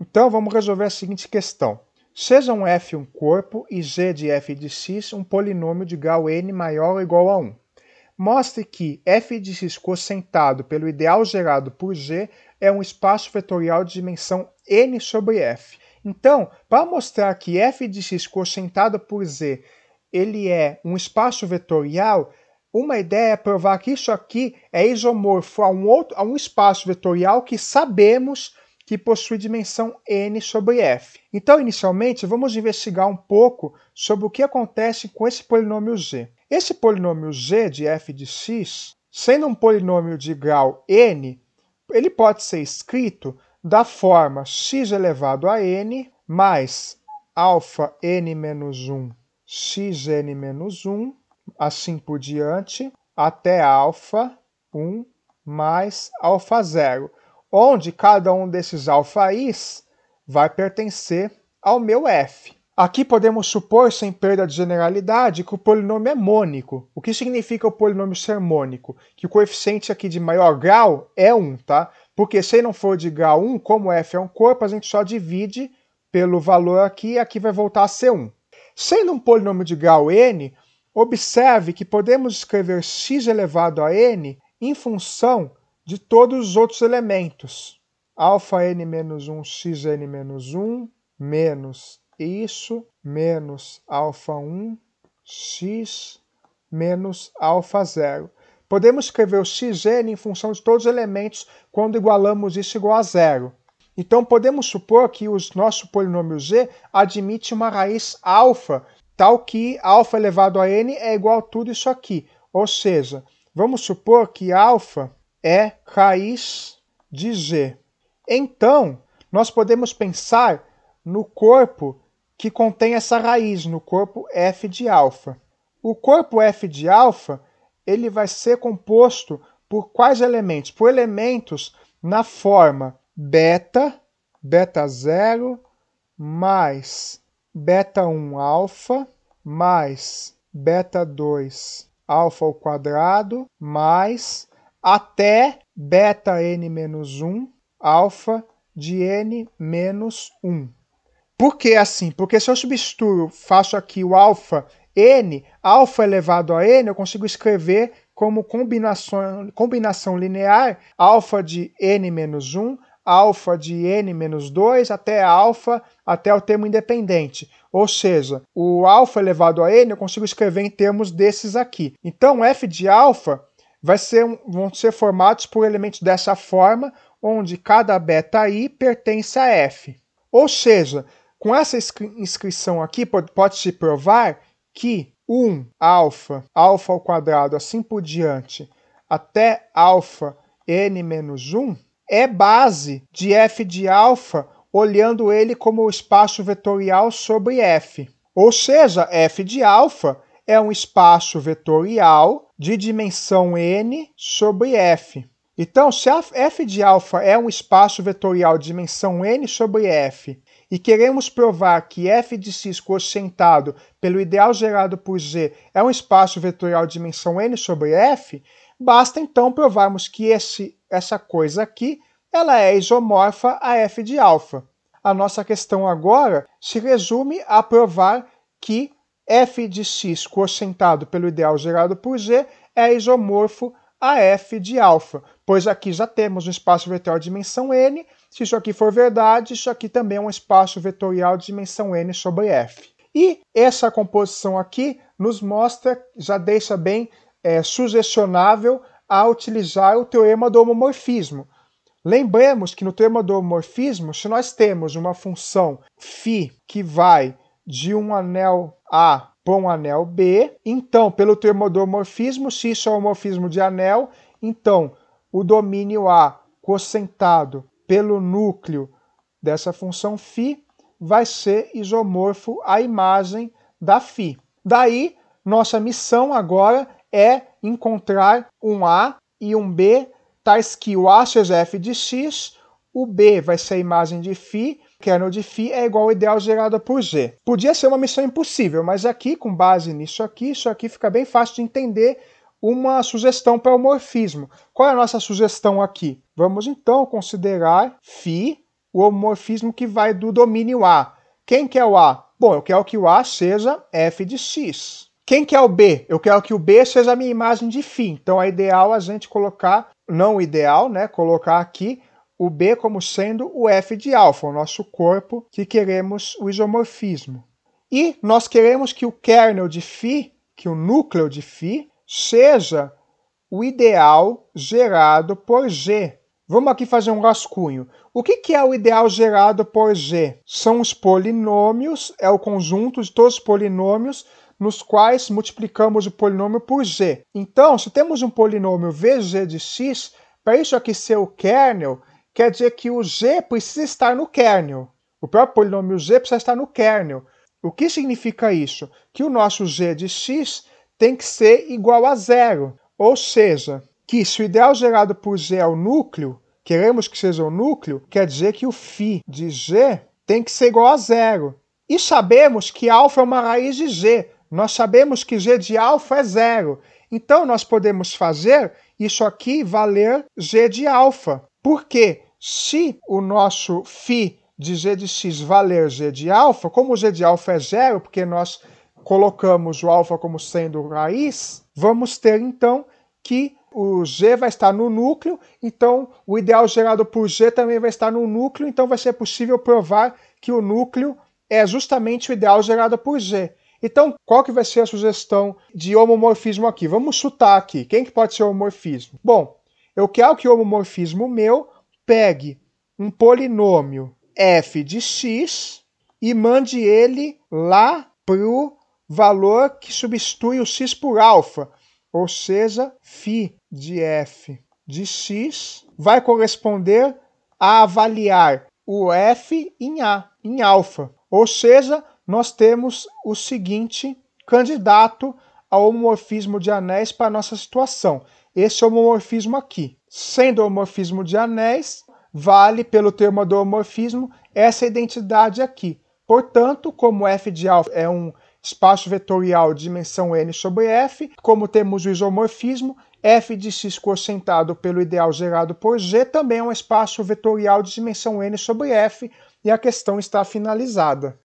Então vamos resolver a seguinte questão. Seja um f um corpo e g de f de x um polinômio de grau n maior ou igual a 1. Mostre que f de x cosentado pelo ideal gerado por g é um espaço vetorial de dimensão n sobre f. Então, para mostrar que f de x cosentado por z ele é um espaço vetorial, uma ideia é provar que isso aqui é isomorfo a um, outro, a um espaço vetorial que sabemos que possui dimensão n sobre f. Então, inicialmente, vamos investigar um pouco sobre o que acontece com esse polinômio g. Esse polinômio g de f de x, sendo um polinômio de grau n, ele pode ser escrito da forma x elevado a n mais alfa n menos 1 xn menos 1, assim por diante, até alfa 1 mais alfa zero onde cada um desses alfa-i's vai pertencer ao meu f. Aqui podemos supor, sem perda de generalidade, que o polinômio é mônico. O que significa o polinômio ser mônico? Que o coeficiente aqui de maior grau é 1, tá? Porque se não for de grau 1, como f é um corpo, a gente só divide pelo valor aqui e aqui vai voltar a ser 1. Sendo um polinômio de grau n, observe que podemos escrever x elevado a n em função de todos os outros elementos. Alfa n menos 1, x n menos 1, menos isso, menos alfa 1, x menos alfa 0. Podemos escrever o xn em função de todos os elementos quando igualamos isso igual a zero. Então podemos supor que o nosso polinômio z admite uma raiz alfa, tal que alfa elevado a n é igual a tudo isso aqui. Ou seja, vamos supor que alfa é raiz de G. Então, nós podemos pensar no corpo que contém essa raiz, no corpo F de alfa. O corpo F de alfa, ele vai ser composto por quais elementos? Por elementos na forma beta, beta zero, mais beta 1 alfa, mais beta 2 alfa ao quadrado, mais até beta n menos 1 alfa de n menos 1. Por que assim? Porque se eu substituo, faço aqui o alfa n, alfa elevado a n, eu consigo escrever como combinação, combinação linear alfa de n menos 1, alfa de n menos 2 até alfa até o termo independente. Ou seja, o alfa elevado a n eu consigo escrever em termos desses aqui. Então f de alfa vai ser um, vão ser formados por elementos dessa forma, onde cada beta i pertence a f. Ou seja, com essa inscri inscrição aqui, pode-se provar que 1 alfa, alfa ao quadrado, assim por diante, até alfa n menos 1, é base de f de alfa, olhando ele como o espaço vetorial sobre f. Ou seja, f de alfa é um espaço vetorial de dimensão n sobre f. Então, se a f de alfa é um espaço vetorial de dimensão n sobre f e queremos provar que f de cis quocientado pelo ideal gerado por z é um espaço vetorial de dimensão n sobre f, basta então provarmos que esse, essa coisa aqui ela é isomorfa a f de alfa. A nossa questão agora se resume a provar que f de x quocientado pelo ideal gerado por g é isomorfo a f de alfa, pois aqui já temos um espaço vetorial de dimensão n, se isso aqui for verdade, isso aqui também é um espaço vetorial de dimensão n sobre f. E essa composição aqui nos mostra, já deixa bem é, sugestionável a utilizar o teorema do homomorfismo. Lembremos que no teorema do homomorfismo, se nós temos uma função φ que vai de um anel A para um anel B. Então, pelo termodomorfismo, se isso é um morfismo de anel, então o domínio A cosentado pelo núcleo dessa função φ vai ser isomorfo à imagem da φ. Daí, nossa missão agora é encontrar um A e um B, tais que o A seja f de x, o B vai ser a imagem de φ kernel de φ é igual ao ideal gerado por G. Podia ser uma missão impossível, mas aqui, com base nisso aqui, isso aqui fica bem fácil de entender uma sugestão para o morfismo. Qual é a nossa sugestão aqui? Vamos então considerar φ o homomorfismo que vai do domínio A. Quem quer o A? Bom, eu quero que o A seja f de x. Quem quer o B? Eu quero que o B seja a minha imagem de φ. Então é ideal a gente colocar, não ideal, né? Colocar aqui o B como sendo o F de alfa, o nosso corpo que queremos o isomorfismo. E nós queremos que o kernel de φ, que o núcleo de φ, seja o ideal gerado por G. Vamos aqui fazer um rascunho. O que, que é o ideal gerado por G? São os polinômios, é o conjunto de todos os polinômios nos quais multiplicamos o polinômio por G. Então, se temos um polinômio VG de x, para isso aqui ser o kernel, quer dizer que o G precisa estar no kernel. O próprio polinômio G precisa estar no kernel. O que significa isso? Que o nosso G de x tem que ser igual a zero. Ou seja, que se o ideal gerado por G é o núcleo, queremos que seja o núcleo, quer dizer que o φ de G tem que ser igual a zero. E sabemos que alfa é uma raiz de G. Nós sabemos que G de alfa é zero. Então, nós podemos fazer isso aqui valer G de alfa. Por quê? se o nosso φ de g de x valer g de alfa, como g de alfa é zero, porque nós colocamos o alfa como sendo raiz, vamos ter então que o g vai estar no núcleo, então o ideal gerado por g também vai estar no núcleo, então vai ser possível provar que o núcleo é justamente o ideal gerado por g. Então, qual que vai ser a sugestão de homomorfismo aqui? Vamos chutar aqui. Quem que pode ser homomorfismo? Bom, eu quero que o homomorfismo meu pegue um polinômio f de x e mande ele lá para o valor que substitui o x por alfa, ou seja, φ de f de x vai corresponder a avaliar o f em A, em alfa. Ou seja, nós temos o seguinte candidato ao homomorfismo de anéis para a nossa situação. Esse homomorfismo aqui. Sendo homomorfismo de anéis, vale pelo termo do homomorfismo essa identidade aqui. Portanto, como f de alfa é um espaço vetorial de dimensão n sobre f, como temos o isomorfismo, f de x cocentado pelo ideal gerado por g também é um espaço vetorial de dimensão n sobre f, e a questão está finalizada.